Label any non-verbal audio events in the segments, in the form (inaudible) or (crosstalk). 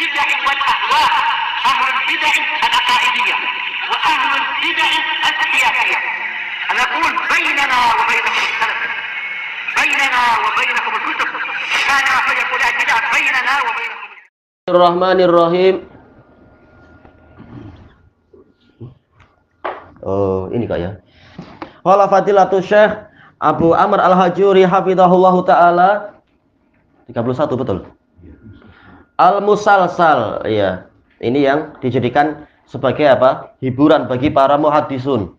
bid'ah bid'ah Bismillahirrahmanirrahim Oh, ini kok ya. fadilatu Syekh Abu Amr Al-Hajuri hafizahullahu taala 31 betul al-musalsal ya ini yang dijadikan sebagai apa hiburan bagi para muhadisun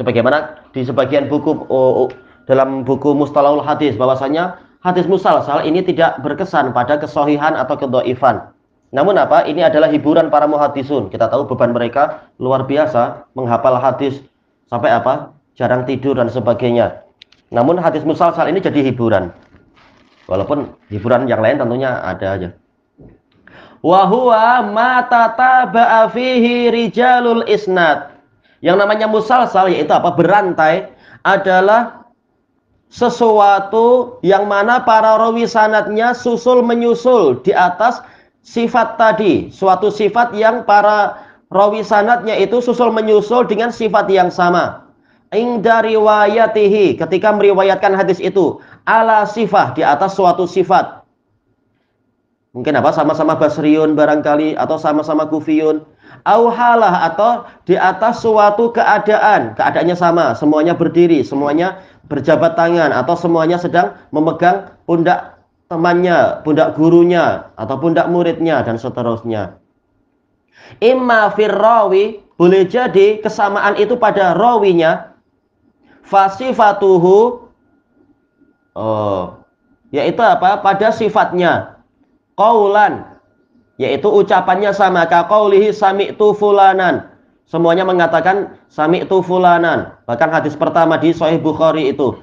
sebagaimana di sebagian buku oh, oh, dalam buku Mustalahul Hadis bahwasanya hadis musalsal ini tidak berkesan pada kesohihan atau kedoifan namun apa ini adalah hiburan para muhadisun kita tahu beban mereka luar biasa menghafal hadis sampai apa jarang tidur dan sebagainya namun hadis musalsal ini jadi hiburan walaupun hiburan yang lain tentunya ada aja wa huwa ma tataba'a fihi rijalul isnad. Yang namanya musalsal yaitu apa? Berantai adalah sesuatu yang mana para rawi sanatnya susul menyusul di atas sifat tadi, suatu sifat yang para rawi sanatnya itu susul menyusul dengan sifat yang sama. Ingda riwayatihi ketika meriwayatkan hadis itu ala sifah di atas suatu sifat Mungkin apa sama-sama Basriun barangkali atau sama-sama Kufiyun. Auhalah atau di atas suatu keadaan, keadaannya sama, semuanya berdiri, semuanya berjabat tangan atau semuanya sedang memegang pundak temannya, pundak gurunya atau pundak muridnya dan seterusnya. Imma firrawi boleh jadi kesamaan itu pada rawinya fasifatuhu oh yaitu apa pada sifatnya Qaulan yaitu ucapannya sama ka qaulihi sami'tu fulanan. Semuanya mengatakan sami'tu fulanan. Bahkan hadis pertama di Sahih Bukhari itu.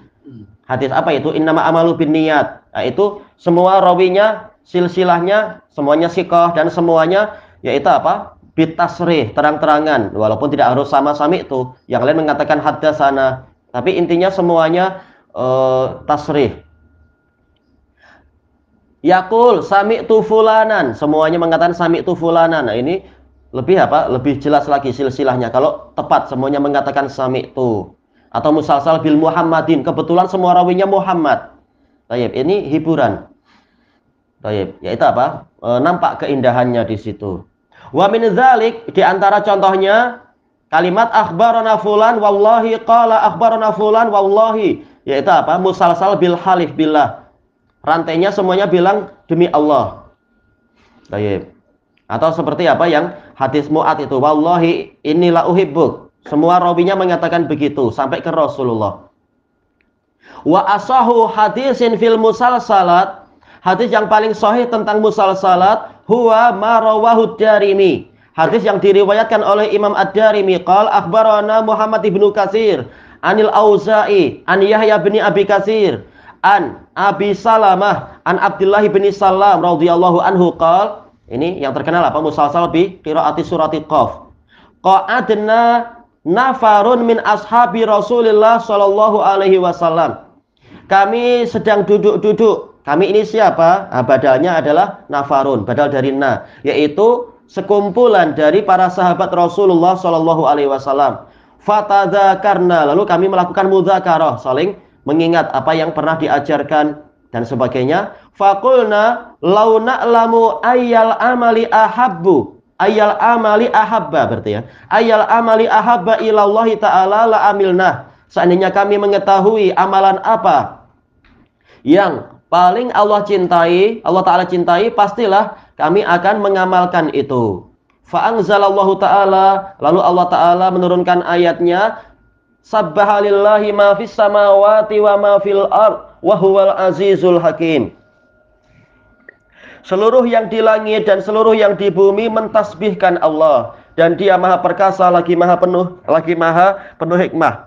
Hadis apa itu? Innama amalu binniyat. Nah, itu semua rawinya, silsilahnya, semuanya sikoh dan semuanya yaitu apa? bitasri terang-terangan. Walaupun tidak harus sama sami itu Yang lain mengatakan hadda sana. Tapi intinya semuanya uh, tasrih Yakul sami tufulanan. Semuanya mengatakan sami tufulanan. Nah, ini lebih apa? Lebih jelas lagi silsilahnya. Kalau tepat semuanya mengatakan sami tu atau musalsal bil Muhammadin. Kebetulan semua rawinya Muhammad. Tayyib, ini hiburan. Tayyib, yaitu apa? E, nampak keindahannya di situ. Wa min dzalik di antara contohnya kalimat akhbarana fulan wallahi qala akhbarana fulan wallahi yaitu apa? Musalsal bil halif billah rantainya semuanya bilang demi Allah. baik. Atau seperti apa yang hadis Mu'ad itu, wallahi inilah uhibbuk. Semua rawinya mengatakan begitu sampai ke Rasulullah. Wa asahu hadisin fil musalsalat. Hadis yang paling sahih tentang musalsalat huwa ma rawahu Darimi. Hadis yang diriwayatkan oleh Imam Ad-Darimi qal akhbarana Muhammad ibnu Kasir anil Auza'i an Yahya bin Abi Kasir an Abi Salamah an Abdullah bin Salam radhiyallahu anhu qal ini yang terkenal apa musalsal bi qiraati surati qaf qa'adna nafarun min ashabi Rasulillah sallallahu alaihi wasallam kami sedang duduk-duduk kami ini siapa badalnya adalah nafarun badal dari na yaitu sekumpulan dari para sahabat Rasulullah sallallahu alaihi wasallam fatadzakarna lalu kami melakukan mudzakarah saling mengingat apa yang pernah diajarkan dan sebagainya. Fakulna launa lamu ayal amali ahabbu ayal amali ahabba berarti ya. Ayal amali ahabba ilallahi ta'ala la amilnah. Seandainya kami mengetahui amalan apa yang paling Allah cintai, Allah Ta'ala cintai, pastilah kami akan mengamalkan itu. Fa'angzalallahu ta'ala, lalu Allah ta'ala menurunkan ayatnya, Sabbaha ma fis samawati wa ma fil ard wa huwal azizul hakim. Seluruh yang di langit dan seluruh yang di bumi mentasbihkan Allah dan Dia Maha Perkasa lagi Maha penuh lagi Maha penuh hikmah.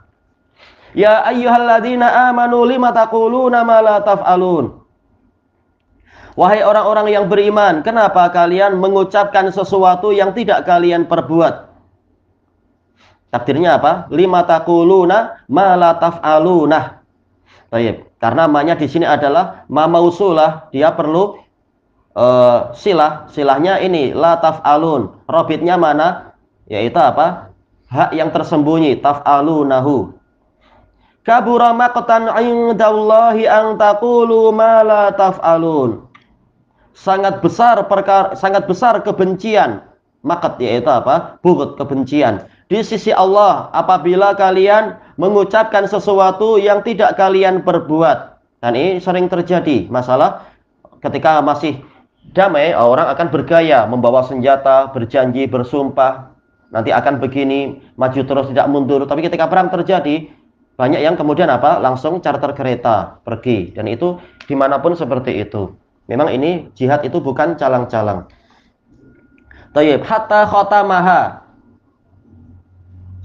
Ya ayyuhalladzina amanu lima taquluna ma la taf'alun. Wahai orang-orang yang beriman, kenapa kalian mengucapkan sesuatu yang tidak kalian perbuat? Takdirnya apa? Lima takuluna malataf aluna. Baik, karena namanya di sini adalah mamausulah, dia perlu uh, silah. Silahnya ini lataf alun. Robitnya mana? Yaitu apa? Hak yang tersembunyi taf'alunahu. Kabura maqtan 'indallahi an taqulu ma la taf'alun. Sangat besar perkara sangat besar kebencian makat yaitu apa? Bugut kebencian di sisi Allah apabila kalian mengucapkan sesuatu yang tidak kalian perbuat. Dan ini sering terjadi masalah ketika masih damai orang akan bergaya membawa senjata, berjanji, bersumpah, nanti akan begini, maju terus tidak mundur. Tapi ketika perang terjadi, banyak yang kemudian apa? Langsung charter kereta pergi dan itu dimanapun seperti itu. Memang ini jihad itu bukan calang-calang. Tayyib hatta khotamaha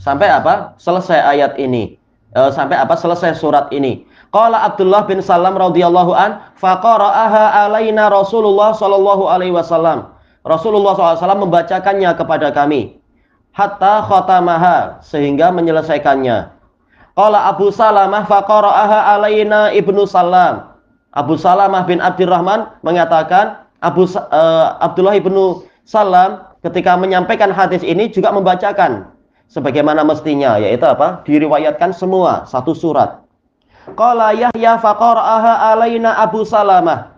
sampai apa? Selesai ayat ini. E, sampai apa? Selesai surat ini. Qala Abdullah bin Salam radhiyallahu an faqara'aha alaina Rasulullah sallallahu alaihi wasallam. Rasulullah SAW membacakannya kepada kami hatta khatamaha sehingga menyelesaikannya. Qala Abu Salamah faqara'aha alaina Ibnu Salam. Abu Salamah bin Abdurrahman mengatakan Abu uh, Abdullah Ibnu Salam ketika menyampaikan hadis ini juga membacakan sebagaimana mestinya yaitu apa? Diriwayatkan semua satu surat. Qala Yahya faqara'aha alaina Abu Salamah.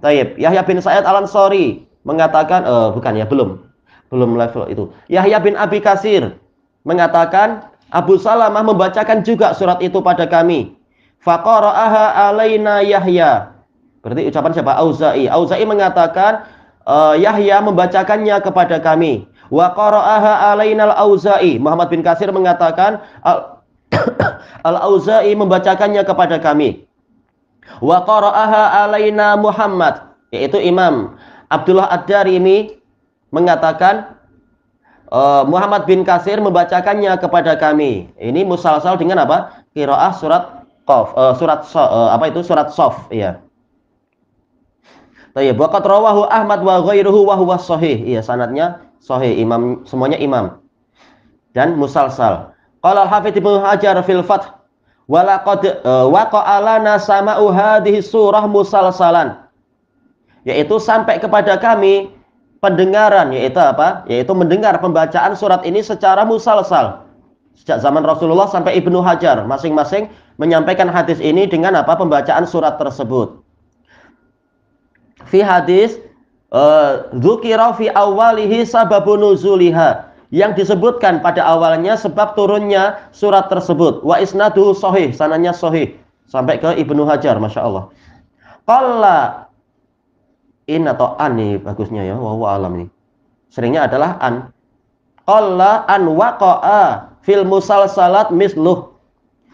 Taib, Yahya bin Sa'id Al-Ansari mengatakan eh bukan ya, belum. Belum level itu. Yahya bin Abi Kasir mengatakan Abu Salamah membacakan juga surat itu pada kami. Faqara'aha alaina Yahya. Berarti ucapan siapa? Auza'i. Auza'i mengatakan uh, Yahya membacakannya kepada kami. Wa qara'aha al Auza'i. Muhammad bin Kasir mengatakan (coughs) Al-Auza'i membacakannya kepada kami. Wa qara'aha alaina Muhammad, yaitu Imam Abdullah Ad-Darimi mengatakan uh, Muhammad bin Kasir membacakannya kepada kami. Ini musalsal dengan apa? Qiraah surat Qaf, uh, surat so, uh, eh, apa itu? Surat Sof, iya. Tayyib, qad rawahu Ahmad wa ghairuhu wa huwa sahih. Iya, sanadnya Sohi imam semuanya imam dan musalsal. Qala al Ibnu Hajar fil Fath walaqad e, waqa'a lana sama'u hadhihi surah musalsalan. Yaitu sampai kepada kami pendengaran yaitu apa? Yaitu mendengar pembacaan surat ini secara musalsal. Sejak zaman Rasulullah sampai Ibnu Hajar masing-masing menyampaikan hadis ini dengan apa? Pembacaan surat tersebut. Fi hadis Eh, dzukira fi awalihi sababun nuzuliha yang disebutkan pada awalnya sebab turunnya surat tersebut wa isnadu sahih sananya sahih sampai ke Ibnu Hajar Masya Allah qalla in atau an nih bagusnya ya wa alam ini seringnya adalah an qalla an waqa'a fil musalsalat misluh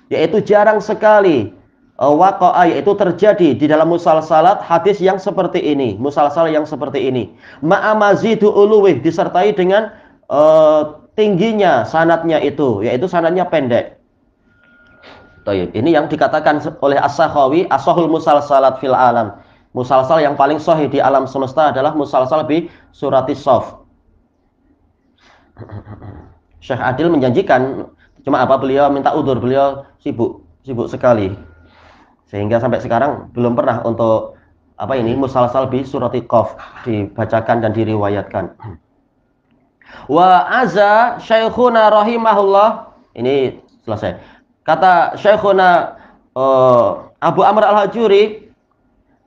yaitu jarang sekali Eh, waqa'a yaitu terjadi di dalam musalsalat hadis yang seperti ini, musalsal yang seperti ini. ma'amazidu mazidu uluwi disertai dengan uh, tingginya sanatnya itu, yaitu sanatnya pendek. Ini yang dikatakan oleh As-Sakhawi musal musalsalat fil alam. Musalsal yang paling sahih di alam semesta adalah musalsal bi surati sof. Syekh Adil menjanjikan cuma apa beliau minta udur beliau sibuk sibuk sekali sehingga sampai sekarang belum pernah untuk apa ini musalsal bi surati qaf dibacakan dan diriwayatkan. Wa aza syaikhuna rahimahullah. Ini selesai. Kata syaikhuna uh, eh, Abu Amr Al-Hajuri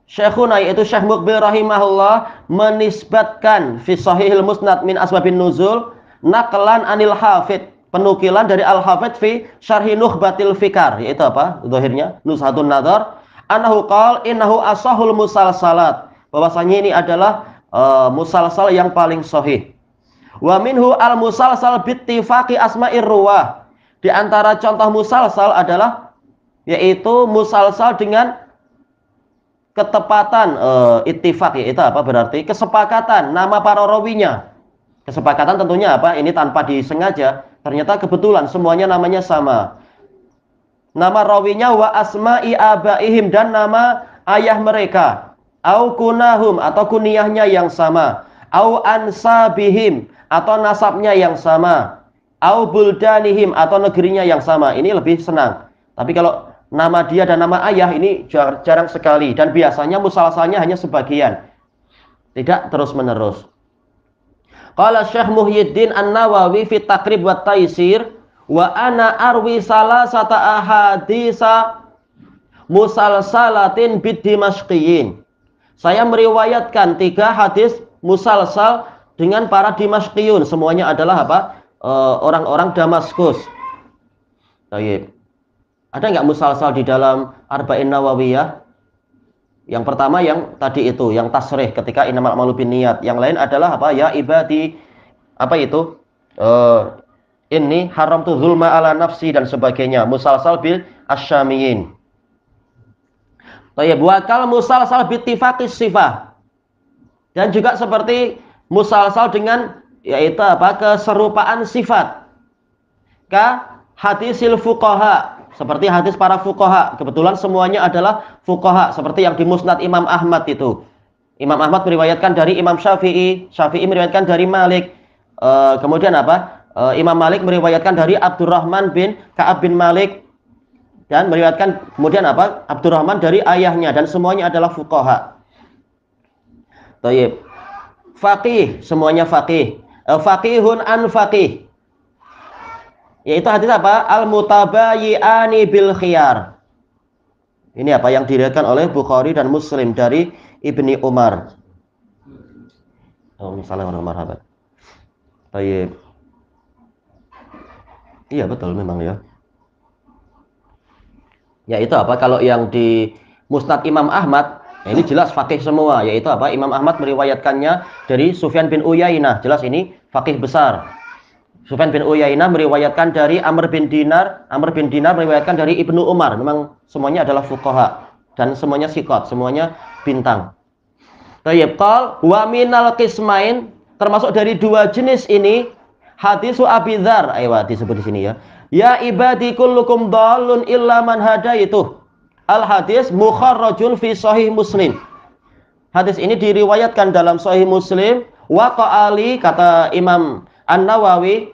Syekhuna yaitu Syekh Mukbil rahimahullah menisbatkan fi sahihil musnad min asbabin nuzul naqlan anil hafid penukilan dari Al-Hafidh fi Syarhi Nukhbatil Fikar yaitu apa? Zahirnya Nushatun Nazar anahu qal innahu asahul musalsalat bahwasanya ini adalah uh, musalsal yang paling sahih wa minhu al musalsal bittifaqi asma'ir ruwah di antara contoh musalsal adalah yaitu musalsal dengan ketepatan uh, ittifaq yaitu apa berarti kesepakatan nama para rawinya kesepakatan tentunya apa ini tanpa disengaja Ternyata kebetulan semuanya namanya sama. Nama rawinya wa asma'i abaihim dan nama ayah mereka. Au kunahum atau kuniahnya yang sama. Au ansabihim atau nasabnya yang sama. Au buldanihim atau negerinya yang sama. Ini lebih senang. Tapi kalau nama dia dan nama ayah ini jarang sekali. Dan biasanya musalasalnya hanya sebagian. Tidak terus-menerus. Qala Syekh Muhyiddin An-Nawawi fi Taqrib wa Taisir wa ana arwi salasata ahaditsa musalsalatin bid dimashqiyin. Saya meriwayatkan tiga hadis musalsal dengan para dimashqiyun. Semuanya adalah apa? E, orang-orang Damaskus. Baik. Ada nggak musalsal di dalam Arba'in Nawawiyah? Yang pertama yang tadi itu, yang tasrih ketika inamal a'malu niat. Yang lain adalah apa? Ya ibadi apa itu? Uh, eh, ini haram tu zulma ala nafsi dan sebagainya. Musalsal bil asyamiyin. Tayyib wakal musalsal tifatis sifah. Dan juga seperti musalsal dengan yaitu apa? keserupaan sifat. Ka hadisil fuqaha seperti hadis para fukoha. Kebetulan semuanya adalah fukoha, seperti yang di Musnad Imam Ahmad itu. Imam Ahmad meriwayatkan dari Imam Syafi'i, Syafi'i meriwayatkan dari Malik. E, kemudian apa? E, Imam Malik meriwayatkan dari Abdurrahman bin Ka'ab bin Malik dan meriwayatkan kemudian apa? Abdurrahman dari ayahnya dan semuanya adalah fukoha. Taib. Faqih, semuanya faqih. E, faqihun an faqih yaitu hadis apa? al mutabayyani bil khiyar. Ini apa yang diriatkan oleh Bukhari dan Muslim dari Ibni Umar. Oh, misalnya orang Iya betul memang ya. Yaitu apa kalau yang di Musnad Imam Ahmad ya ini jelas fakih semua, yaitu apa? Imam Ahmad meriwayatkannya dari Sufyan bin Uyainah. Jelas ini fakih besar. Sufyan bin Uyainah meriwayatkan dari Amr bin Dinar, Amr bin Dinar meriwayatkan dari Ibnu Umar. Memang semuanya adalah fuqaha dan semuanya sikot, semuanya bintang. Tayyib qal wa minal qismain termasuk dari dua jenis ini hadis Abi Dzar. Ayo disebut di sini ya. Ya ibadi kullukum dhalun illa man hadaitu. Al hadis mukharrajun fi sahih Muslim. Hadis ini diriwayatkan dalam sahih Muslim wa Ali kata Imam An-Nawawi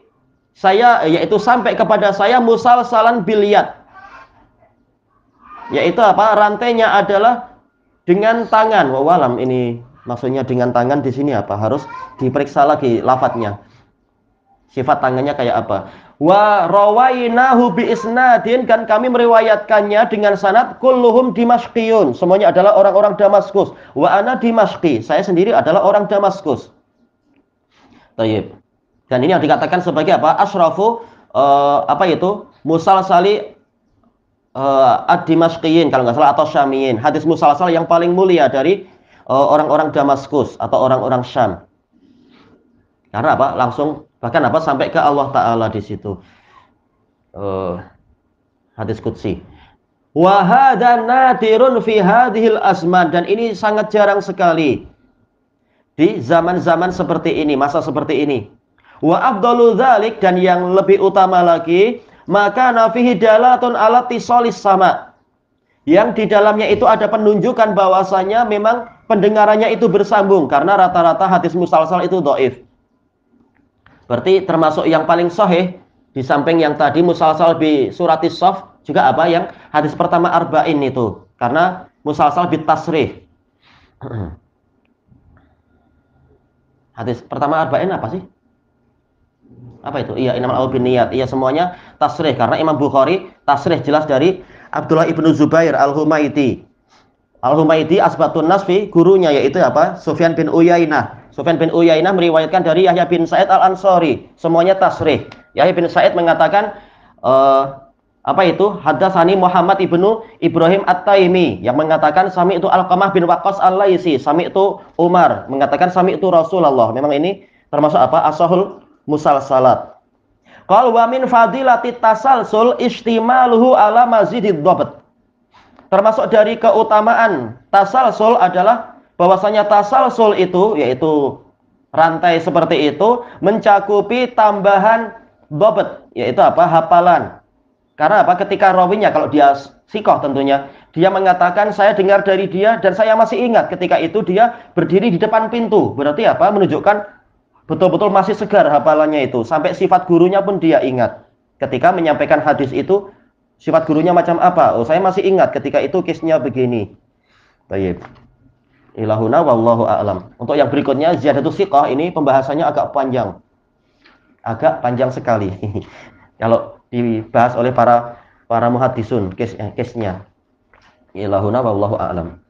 saya eh, yaitu sampai kepada saya musalsalan biliat yaitu apa rantainya adalah dengan tangan wawalam ini maksudnya dengan tangan di sini apa harus diperiksa lagi lafadznya sifat tangannya kayak apa wa rawainahu hubi isnadin kan kami meriwayatkannya dengan sanad kulluhum dimashqiyun semuanya adalah orang-orang Damaskus wa ana dimashqi saya sendiri adalah orang Damaskus Tayyib dan ini yang dikatakan sebagai apa? Asrafu uh, eh, apa itu? Musalsali uh, eh, ad kalau nggak salah atau Syamiyin. Hadis musalsal yang paling mulia dari eh, orang-orang uh, Damaskus atau orang-orang Syam. Karena apa? Langsung bahkan apa sampai ke Allah taala di situ. Uh, hadis qudsi. Wa nadirun fi hadhil asman dan ini sangat jarang sekali di zaman-zaman seperti ini, masa seperti ini. Wa afdalu dzalik dan yang lebih utama lagi, maka nafihi dalatun ala tisolis sama. Yang di dalamnya itu ada penunjukan bahwasanya memang pendengarannya itu bersambung karena rata-rata hadis musalsal itu doif. Berarti termasuk yang paling sahih di samping yang tadi musalsal bi suratis sof juga apa yang hadis pertama arba'in itu karena musalsal bi tasrih. (clears throat) hadis pertama arba'in apa sih? apa itu? Iya, inamal awal niat. Iya, semuanya tasrih karena Imam Bukhari tasrih jelas dari Abdullah ibnu Zubair al-Humaiti. Al-Humaiti asbatun nasfi gurunya yaitu apa? Sufyan bin Uyainah. Sufyan bin Uyainah meriwayatkan dari Yahya bin Said al-Ansori. Semuanya tasrih. Yahya bin Said mengatakan uh, apa itu? Hadasani Muhammad ibnu Ibrahim At-Taimi yang mengatakan sami itu Al-Qamah bin Waqqas Al-Laisi, sami itu Umar mengatakan sami itu Rasulullah. Memang ini termasuk apa? Asahul musalsalat. Qal wa min fadilati tasalsul istimaluhu ala mazidid dhabt. Termasuk dari keutamaan tasal tasalsul adalah bahwasanya tasal tasalsul itu yaitu rantai seperti itu mencakupi tambahan dhabt yaitu apa hafalan. Karena apa? Ketika rawinya kalau dia sikoh tentunya, dia mengatakan saya dengar dari dia dan saya masih ingat ketika itu dia berdiri di depan pintu. Berarti apa? Menunjukkan betul-betul masih segar hafalannya itu sampai sifat gurunya pun dia ingat ketika menyampaikan hadis itu sifat gurunya macam apa oh saya masih ingat ketika itu case begini baik ilahuna wallahu a'lam untuk yang berikutnya ziyadatul siqah ini pembahasannya agak panjang agak panjang sekali (laughs) kalau dibahas oleh para para muhadisun case-nya ilahuna wallahu a'lam